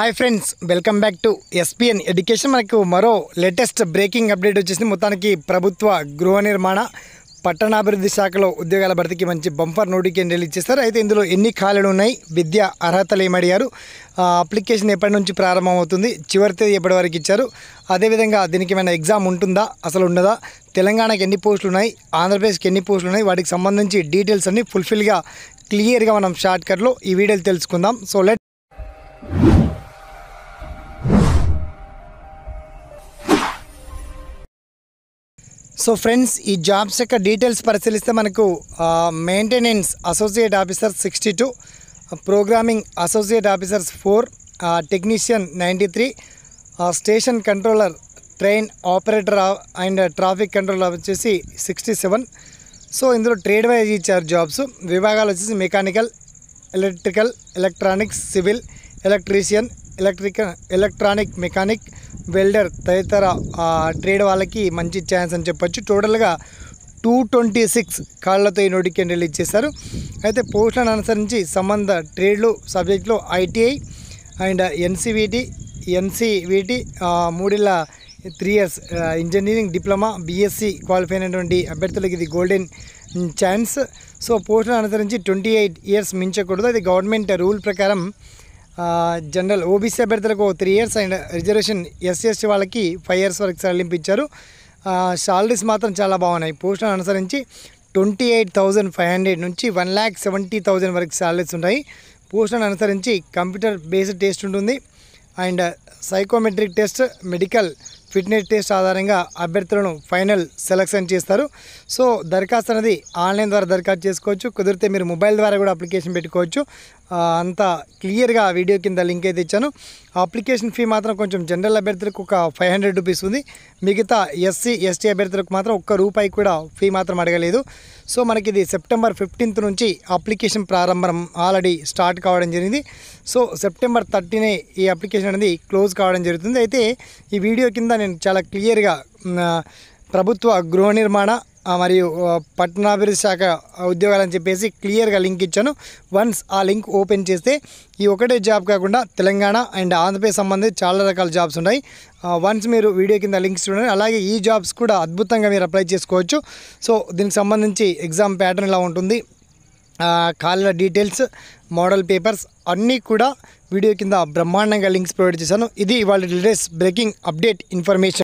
hi friends welcome back to SPN education మనకు మరో latest breaking update వచ్చేసింది మొత్తానికి ప్రభుత్వ గృహ నిర్మాణ పట్టణాభివృద్ధి శాఖలో ఉద్యోగాల భర్తీకి మంచి బంపర్ నోటిఫికేషన్ రిలీజ్ చేస్తారు అయితే ఇందులో ఎన్ని ఖాళీలు ఉన్నాయి విద్య అర్హతలు ఏమడిగారు అప్లికేషన్ ఎప్పటి నుంచి ప్రారంభమవుతుంది చివరి తేదీ ఎప్పటి వరకు ఇచ్చారు అదేవిధంగా దీనికి ఏమైనా ఎగ్జామ్ ఉంటుందా అసలు ఉండదా తెలంగాణకి ఎన్ని పోస్టులు ఉన్నాయి ఆంధ్రప్రదేశ్కి ఎన్ని పోస్టులు ఉన్నాయి వాటికి సంబంధించి డీటెయిల్స్ అన్ని ఫుల్ఫిల్గా క్లియర్గా మనం షార్ట్కట్లో ఈ వీడియోలు తెలుసుకుందాం సో లెట్ సో ఫ్రెండ్స్ ఈ జాబ్స్ యొక్క డీటెయిల్స్ పరిశీలిస్తే మనకు maintenance associate officer sixty two programming associate officers four technician ninety three station controller train operator and traffic controller వచ్చేసి సిక్స్టీ సెవెన్ సో ఇందులో ట్రేడ్ వైజ్ ఇచ్చారు జాబ్స్ విభాగాలు వచ్చేసి mechanical electrical electronics civil electrician electric electronic mechanic welder తదితర trade వాళ్ళకి మంచి chance అని చెప్పొచ్చు టోటల్గా టూ ట్వంటీ సిక్స్ కాళ్ళతో ఈ నోటిఫికేషన్ రిలీజ్ చేశారు అయితే పోస్టులను అనుసరించి సంబంధ ట్రేడ్లు సబ్జెక్టులో ఐటీఐ అండ్ ఎన్సీవీటీ ఎన్సీవీటీ మూడేళ్ళ three years engineering diploma BSc qualify అయినటువంటి అభ్యర్థులకు ఇది గోల్డెన్ ఛాన్స్ సో పోస్టులను అనుసరించి ట్వంటీ ఎయిట్ ఇయర్స్ మించకూడదు అది గవర్నమెంట్ రూల్ ప్రకారం జనరల్ ఓబీసీ అభ్యర్థులకు three years and reservation SC ST వాళ్ళకి ఫైవ్ ఇయర్స్ వరకు సడలింపించారు శాలరీస్ మాత్రం చాలా బాగున్నాయి పోస్టులను అనుసరించి twenty eight thousand five hundred నుంచి వన్ ల్యాక్ సెవెంటీ థౌజండ్ వరకు శాలరీస్ ఉంటాయి పోస్టులను అనుసరించి కంప్యూటర్ బేస్డ్ టెస్ట్ ఉంటుంది and psychometric test medical fitness test ఆధారంగా అభ్యర్థులను ఫైనల్ సెలక్షన్ చేస్తారు సో దరఖాస్తు అనేది ఆన్లైన్ ద్వారా దరఖాస్తు చేసుకోవచ్చు కుదిరితే మీరు మొబైల్ ద్వారా కూడా అప్లికేషన్ పెట్టుకోవచ్చు అంత క్లియర్గా వీడియో కింద లింక్ అయితే ఇచ్చాను అప్లికేషన్ ఫీ మాత్రం కొంచెం జనరల్ అభ్యర్థులకు ఒక ఫైవ్ హండ్రెడ్ రూపీస్ ఉంది మిగతా ఎస్సీ ఎస్టీ అభ్యర్థులకు మాత్రం ఒక్క రూపాయి కూడా ఫీ మాత్రం అడగలేదు సో మనకి ఇది సెప్టెంబర్ ఫిఫ్టీన్త్ నుంచి అప్లికేషన్ ప్రారంభం ఆల్రెడీ స్టార్ట్ కావడం జరిగింది సో సెప్టెంబర్ థర్టీనే ఈ అప్లికేషన్ అనేది క్లోజ్ కావడం జరుగుతుంది అయితే ఈ వీడియో కింద నేను చాలా క్లియర్గా ప్రభుత్వ గృహ నిర్మాణ మరియు పట్టణాభివృద్ధి శాఖ ఉద్యోగాలని చెప్పేసి క్లియర్గా లింక్ ఇచ్చాను వన్స్ ఆ లింక్ ఓపెన్ చేస్తే ఈ ఒకటే జాబ్ కాకుండా తెలంగాణ అండ్ ఆంధ్రప్రదేశ్ సంబంధించి చాలా రకాల జాబ్స్ ఉన్నాయి వన్స్ మీరు వీడియో కింద లింక్స్ చూడండి అలాగే ఈ జాబ్స్ కూడా అద్భుతంగా మీరు అప్లై చేసుకోవచ్చు సో దీనికి సంబంధించి ఎగ్జామ్ ప్యాటర్న్ ఎలా ఉంటుంది కాళ్ళ డీటెయిల్స్ మోడల్ పేపర్స్ అన్నీ కూడా వీడియో కింద బ్రహ్మాండంగా లింక్స్ ప్రొవైడ్ చేశాను ఇది వాళ్ళ లేటెస్ట్ బ్రేకింగ్ అప్డేట్ ఇన్ఫర్మేషన్